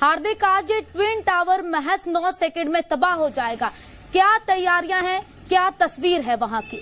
हार्दिक आज ये twin tower महज नौ सेकंड में तबाह हो जाएगा क्या तैयारियां हैं क्या तस्वीर है वहां की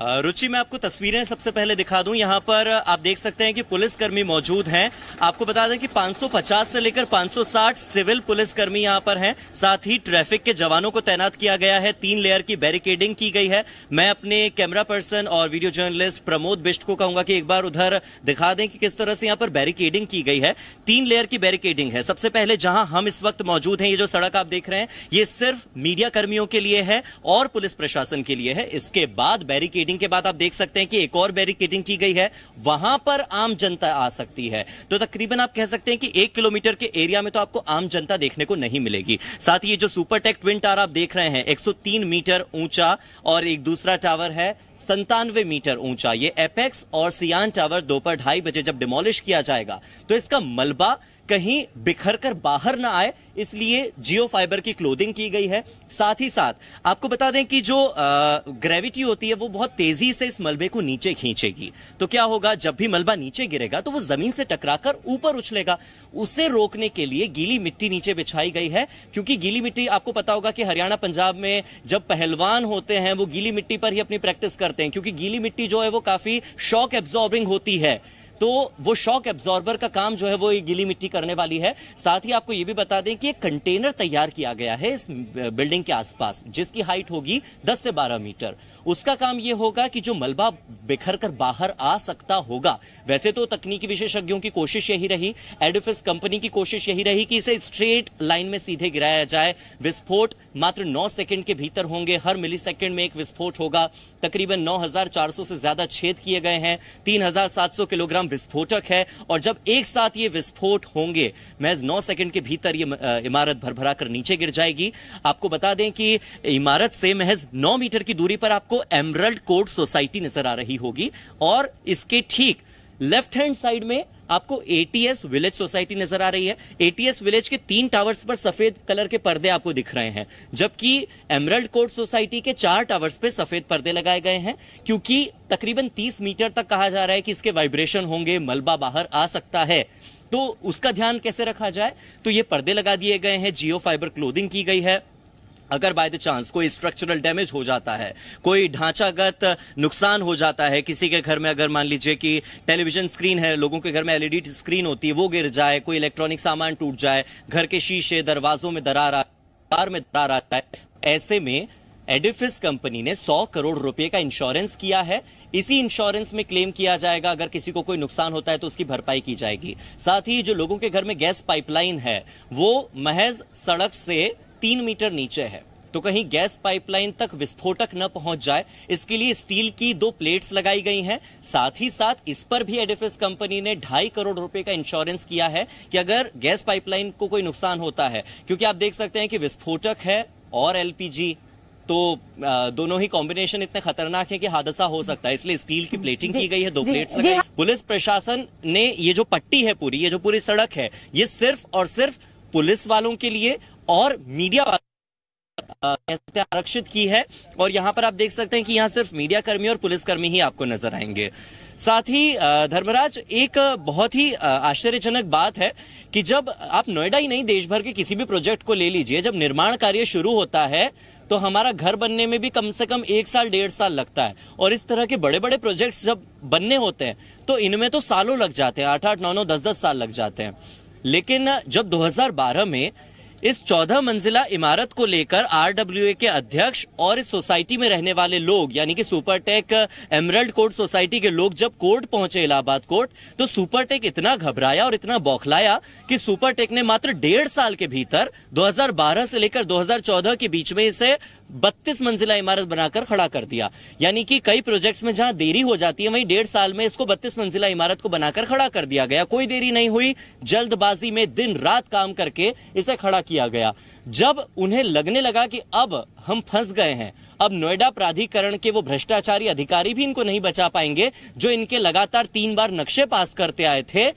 रुचि मैं आपको तस्वीरें सबसे पहले दिखा दूं यहाँ पर आप देख सकते हैं कि पुलिसकर्मी मौजूद हैं आपको बता दें कि 550 से लेकर 560 सिविल पुलिसकर्मी यहाँ पर हैं साथ ही ट्रैफिक के जवानों को तैनात किया गया है तीन लेयर की बैरिकेडिंग की गई है मैं अपने कैमरा पर्सन और वीडियो जर्नलिस्ट प्रमोद बिष्ट को कहूंगा कि एक बार उधर दिखा दें कि किस तरह से यहाँ पर बैरिकेडिंग की गई है तीन लेयर की बैरिकेडिंग है सबसे पहले जहां हम इस वक्त मौजूद है ये जो सड़क आप देख रहे हैं ये सिर्फ मीडिया कर्मियों के लिए है और पुलिस प्रशासन के लिए है इसके बाद बैरिकेडिंग बैरिकेडिंग के बाद आप देख सकते हैं कि एक और बैरिकेडिंग की गई है वहां पर आम जनता आ सकती है तो तकरीबन आप कह सकते हैं कि एक किलोमीटर के एरिया में तो आपको आम जनता देखने को नहीं मिलेगी साथ ही ये जो सुपरटेक ट्विन टावर आप देख रहे हैं एक मीटर ऊंचा और एक दूसरा टावर है संतानवे मीटर ऊंचा ये एपेक्स और सियान टावर दोपहर ढाई बजे जब डिमोलिश किया जाएगा तो इसका मलबा कहीं बिखर कर बाहर ना आए इसलिए जियो फाइबर की क्लोदिंग की गई है साथ ही साथ आपको बता दें कि जो ग्रेविटी होती है वो बहुत तेजी से इस मलबे को नीचे खींचेगी तो क्या होगा जब भी मलबा नीचे गिरेगा तो वो जमीन से टकराकर ऊपर उछलेगा उसे रोकने के लिए गीली मिट्टी नीचे बिछाई गई है क्योंकि गीली मिट्टी आपको पता होगा कि हरियाणा पंजाब में जब पहलवान होते हैं वो गीली मिट्टी पर ही अपनी प्रैक्टिस करते करते हैं क्योंकि गीली मिट्टी जो है वो काफी शॉक एब्जॉर्बिंग होती है तो वो शॉक एब्जॉर्बर का काम जो है वो ये गीली मिट्टी करने वाली है साथ ही आपको ये भी बता दें कि एक कंटेनर तैयार किया गया है इस बिल्डिंग के आसपास जिसकी हाइट होगी 10 से 12 मीटर उसका काम ये होगा कि जो मलबा बिखर कर बाहर आ सकता होगा वैसे तो तकनीकी विशेषज्ञों की कोशिश यही रही एडिफिस कंपनी की कोशिश यही रही कि इसे स्ट्रेट लाइन में सीधे गिराया जाए विस्फोट मात्र नौ सेकेंड के भीतर होंगे हर मिली में एक विस्फोट होगा तकरीबन नौ से ज्यादा छेद किए गए हैं तीन किलोग्राम विस्फोटक है और जब एक साथ ये विस्फोट होंगे महज नौ सेकंड के भीतर ये इमारत भरभराकर कर नीचे गिर जाएगी आपको बता दें कि इमारत से महज नौ मीटर की दूरी पर आपको एमरल्ड कोर्ट सोसाइटी नजर आ रही होगी और इसके ठीक लेफ्ट हैंड साइड में आपको एटीएस विलेज सोसाइटी नजर आ रही है एटीएस विलेज के तीन टावर्स पर सफेद कलर के पर्दे आपको दिख रहे हैं जबकि एमरल्ड कोर्ट सोसाइटी के चार टावर्स पर सफेद पर्दे लगाए गए हैं क्योंकि तकरीबन तीस मीटर तक कहा जा रहा है कि इसके वाइब्रेशन होंगे मलबा बाहर आ सकता है तो उसका ध्यान कैसे रखा जाए तो ये पर्दे लगा दिए गए हैं जियो फाइबर क्लोदिंग की गई है अगर बाय द चांस कोई स्ट्रक्चरल डैमेज हो जाता है कोई ढांचागत नुकसान हो जाता है किसी के घर में अगर मान लीजिए कि टेलीविजन स्क्रीन है लोगों के घर में एलईडी स्क्रीन होती है वो गिर जाए कोई इलेक्ट्रॉनिक सामान टूट जाए घर के शीशे दरवाजों में दरार आ कार में दरार आता है ऐसे में एडिफिस कंपनी ने 100 करोड़ रुपए का इंश्योरेंस किया है इसी इंश्योरेंस में क्लेम किया जाएगा अगर किसी को कोई नुकसान होता है तो उसकी भरपाई की जाएगी साथ ही जो लोगों के घर में गैस पाइपलाइन है वो महज सड़क से तीन मीटर नीचे है तो कहीं गैस पाइपलाइन तक विस्फोटक न पहुंच जाए इसके लिए स्टील की दो प्लेट्स लगाई गई हैं साथ ही साथ इस पर भी एडिफिस कंपनी ने ढाई करोड़ रुपए का इंश्योरेंस किया है कि अगर गैस पाइपलाइन को कोई नुकसान होता है क्योंकि आप देख सकते हैं कि विस्फोटक है और एलपीजी तो दोनों ही कॉम्बिनेशन इतने खतरनाक है कि हादसा हो सकता है इसलिए स्टील की प्लेटिंग की गई है दो प्लेट्स हाँ। पुलिस प्रशासन ने ये जो पट्टी है पूरी ये जो पूरी सड़क है ये सिर्फ और सिर्फ पुलिस वालों के लिए और मीडिया आरक्षित की है और यहाँ पर आप देख सकते हैं कि यहाँ सिर्फ मीडिया कर्मी और पुलिसकर्मी ही आपको नजर आएंगे साथ ही धर्मराज एक बहुत ही आश्चर्यजनक बात है कि जब आप नोएडा ही नहीं देश भर के किसी भी प्रोजेक्ट को ले लीजिए जब निर्माण कार्य शुरू होता है तो हमारा घर बनने में भी कम से कम एक साल डेढ़ साल लगता है और इस तरह के बड़े बड़े प्रोजेक्ट्स जब बनने होते हैं तो इनमें तो सालों लग जाते हैं आठ आठ नौ नौ दस दस साल लग जाते हैं लेकिन जब 2012 में इस चौदह मंजिला इमारत को लेकर आरडब्ल्यूए के अध्यक्ष और इस सोसाइटी में रहने वाले लोग यानी कि सुपरटेक एमरल्ड कोर्ट सोसाइटी के लोग जब कोर्ट पहुंचे इलाहाबाद कोर्ट तो सुपरटेक इतना घबराया और इतना बौखलाया कि सुपरटेक ने मात्र डेढ़ साल के भीतर 2012 से लेकर 2014 के बीच में इसे 32 मंजिला इमारत बनाकर खड़ा कर दिया यानी कि कई प्रोजेक्ट्स में जहां देरी हो जाती है वहीं डेढ़ साल में इसको 32 मंजिला इमारत को बनाकर खड़ा कर दिया गया कोई देरी नहीं हुई जल्दबाजी में दिन रात काम करके इसे खड़ा किया गया जब उन्हें लगने लगा कि अब हम फंस गए हैं अब नोएडा प्राधिकरण के वो भ्रष्टाचारी अधिकारी भी इनको नहीं बचा पाएंगे जो इनके लगातार तीन बार नक्शे पास करते आए थे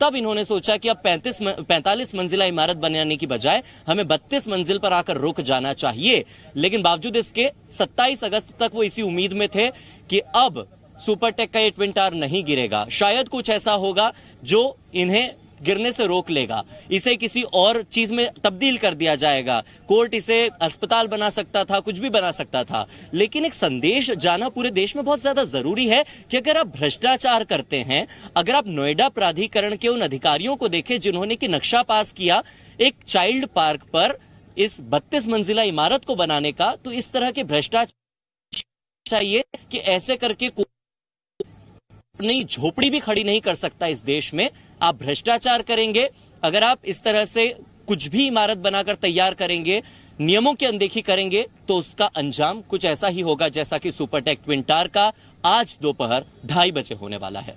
तब इन्होंने सोचा कि अब 35 45 मंजिला इमारत बनाने की बजाय हमें 32 मंजिल पर आकर रुक जाना चाहिए लेकिन बावजूद इसके 27 अगस्त तक वो इसी उम्मीद में थे कि अब सुपरटेक का ये ट्विन टावर नहीं गिरेगा शायद कुछ ऐसा होगा जो इन्हें गिरने से रोक लेगा इसे किसी और चीज में तब्दील कर दिया जाएगा कोर्ट इसे अस्पताल बना सकता था कुछ भी बना सकता था लेकिन एक संदेश जाना पूरे देश में बहुत ज्यादा जरूरी है कि अगर आप भ्रष्टाचार करते हैं अगर आप नोएडा प्राधिकरण के उन अधिकारियों को देखें जिन्होंने की नक्शा पास किया एक चाइल्ड पार्क पर इस बत्तीस मंजिला इमारत को बनाने का तो इस तरह के भ्रष्टाचार चाहिए कि ऐसे करके कोर्ट अपनी झोपड़ी भी खड़ी नहीं कर सकता इस देश में आप भ्रष्टाचार करेंगे अगर आप इस तरह से कुछ भी इमारत बनाकर तैयार करेंगे नियमों की अनदेखी करेंगे तो उसका अंजाम कुछ ऐसा ही होगा जैसा कि सुपरटेक ट्विंटार का आज दोपहर ढाई बजे होने वाला है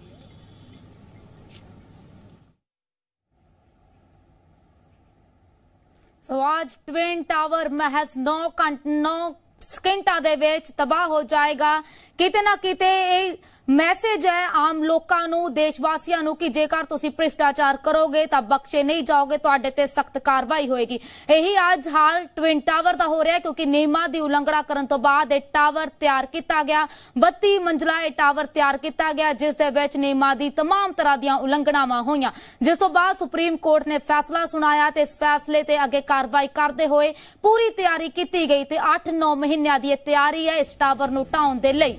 सो so, आज ट्विन टावर महज नौ नौ ਸਕਿੰਟਾਂ ਦੇ ਵਿੱਚ ਤਬਾਹ ਹੋ ਜਾਏਗਾ ਕਿਤੇ ਨਾ ਕਿਤੇ ਇਹ ਮੈਸੇਜ ਹੈ ਆਮ ਲੋਕਾਂ ਨੂੰ ਦੇਸ਼ ਵਾਸੀਆਂ ਨੂੰ ਕਿ ਜੇਕਰ ਤੁਸੀਂ ਭ੍ਰਿਸ਼ਟਾਚਾਰ ਕਰੋਗੇ ਤਾਂ ਬਖਸ਼ੇ ਨਹੀਂ ਜਾਓਗੇ ਤੁਹਾਡੇ ਤੇ ਸਖਤ ਕਾਰਵਾਈ ਹੋਏਗੀ ਇਹੀ ਅੱਜ ਹਾਲ ਟਵਿਨ ਟਾਵਰ ਦਾ ਹੋ ਰਿਹਾ ਕਿਉਂਕਿ ਨੀਮਾ ਦੀ ਉਲੰਘਣਾ ਕਰਨ ਤੋਂ ਬਾਅਦ ਇਹ ਟਾਵਰ ਤਿਆਰ ਕੀਤਾ ਗਿਆ 32 ਮੰਜ਼ਲਾ ਇਹ ਟਾਵਰ ਤਿਆਰ ਕੀਤਾ ਗਿਆ ਜਿਸ ਦੇ ਵਿੱਚ ਨੀਮਾ ਦੀ तमाम ਤਰ੍ਹਾਂ ਦੀਆਂ ਉਲੰਘਣਾਵਾਂ ਹੋਈਆਂ ਜਿਸ ਤੋਂ ਬਾਅਦ ਸੁਪਰੀਮ ਕੋਰਟ ਨੇ ਫੈਸਲਾ ਸੁਣਾਇਆ ਤੇ ਇਸ ਫੈਸਲੇ ਤੇ ਅੱਗੇ ਕਾਰਵਾਈ ਕਰਦੇ ਹੋਏ ਪੂਰੀ ਤਿਆਰੀ ਕੀਤੀ ਗਈ ਤੇ 8-9 ਮਹੀਨਿਆਂ ਦੀ ਤਿਆਰੀ ਹੈ ਇਸ ਟਾਵਰ ਨੂੰ ਢਾਉਣ ਦੇ ਲਈ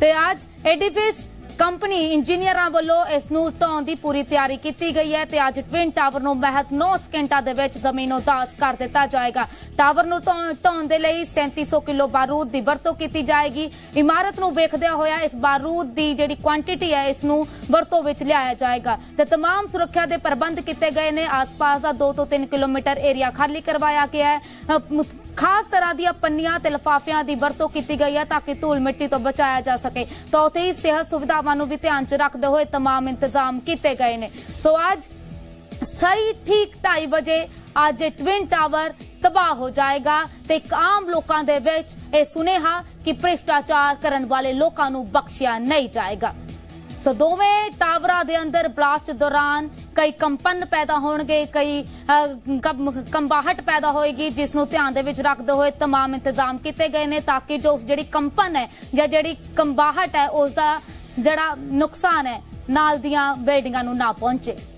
ਤੇ ਅੱਜ ਐਡੀਫਿਸ ਕੰਪਨੀ ਇੰਜੀਨੀਅਰਾਂ ਵੱਲੋਂ ਇਸ ਨੂੰ ਢਾਉਣ ਦੀ ਪੂਰੀ ਤਿਆਰੀ ਕੀਤੀ ਗਈ ਹੈ ਤੇ ਅੱਜ ਟਵਿਨ ਟਾਵਰ ਨੂੰ ਮਹਿਜ਼ 9 ਸਕਿੰਟਾਂ ਦੇ ਵਿੱਚ ਜ਼ਮੀਨੋਂ ਦਾਸ ਕਰ ਦਿੱਤਾ ਜਾਏਗਾ ਟਾਵਰ ਨੂੰ ਢਾਉਣ ਦੇ ਲਈ 3700 ਕਿਲੋ ਬਾਰੂਦ ਦੀ ਵਰਤੋਂ ਕੀਤੀ ਜਾਏਗੀ ਇਮਾਰਤ ਨੂੰ ਵੇਖਦਿਆਂ ਹੋਇਆ ਇਸ ਬਾਰੂਦ ਦੀ ਜਿਹੜੀ ਕੁਆਂਟੀਟੀ ਹੈ ਇਸ ਨੂੰ ਵਰਤੋਂ ਵਿੱਚ ਲਿਆਇਆ ਜਾਏਗਾ ਤੇ तमाम ਸੁਰੱਖਿਆ ਦੇ ਪ੍ਰਬੰਧ ਕੀਤੇ ਗਏ ਨੇ ਆਸ-ਪਾਸ ਦਾ 2 ਤੋਂ 3 ਕਿਲੋਮੀਟਰ ਏਰੀਆ ਖਾਲੀ ਕਰਵਾਇਆ ਗਿਆ ਹੈ ਖਾਸ ਤਰ੍ਹਾਂ ਦੀਆਂ ਪੰਨੀਆਂ ਤੇ ਲਫਾਫਿਆਂ ਦੀ ਵਰਤੋਂ ਕੀਤੀ ਗਈ ਹੈ ਤਾਂ ਕਿ ਧੂਲ ਮਿੱਟੀ ਤੋਂ ਬਚਾਇਆ ਜਾ ਸਕੇ ਤਾਂ ਉਥੇ ਹੀ ਸਿਹਤ ਸੁਵਿਧਾਵਾਂ ਨੂੰ ਵੀ ਧਿਆਨ 'ਚ ਰੱਖਦੇ ਹੋਏ ਤਮਾਮ ਇੰਤਜ਼ਾਮ ਕੀਤੇ ਗਏ ਨੇ ਸੋ ਅੱਜ ਸਹੀ ਠੀਕ 2:30 ਵਜੇ ਅੱਜ ਟਵਿਨ ਟਾਵਰ ਤਬਾਹ ਹੋ ਜਾਏਗਾ ਤੇ ਆਮ ਲੋਕਾਂ ਦੇ ਵਿੱਚ ਇਹ ਸੁਨੇਹਾ ਕਿ ਭ੍ਰਿਸ਼ਟਾਚਾਰ ਕਰਨ ਵਾਲੇ ਲੋਕਾਂ ਨੂੰ ਬਖਸ਼ਿਆ ਨਹੀਂ ਜਾਏਗਾ ਸੋ ਦੋਵੇਂ ਟਾਵਰਾਂ ਦੇ ਅੰਦਰ ਬਲਾਸਟ ਦੌਰਾਨ ਕਈ ਕੰਪਨ ਪੈਦਾ ਹੋਣਗੇ ਕਈ ਕੰਬਾਹਟ ਪੈਦਾ ਹੋਏਗੀ ਜਿਸ ਨੂੰ ਧਿਆਨ ਦੇ ਵਿੱਚ ਰੱਖਦੇ ਹੋਏ तमाम ਇੰਤਜ਼ਾਮ ਕੀਤੇ ਗਏ ਨੇ ਤਾਂ ਕਿ ਜੋ ਜਿਹੜੀ ਕੰਪਨ ਹੈ ਜਾਂ ਜਿਹੜੀ ਕੰਬਾਹਟ ਹੈ ਉਸ ਦਾ ਜਿਹੜਾ ਨੁਕਸਾਨ ਹੈ ਨਾਲ ਦੀਆਂ ਬਿਲਡਿੰਗਾਂ ਨੂੰ ਨਾ ਪਹੁੰਚੇ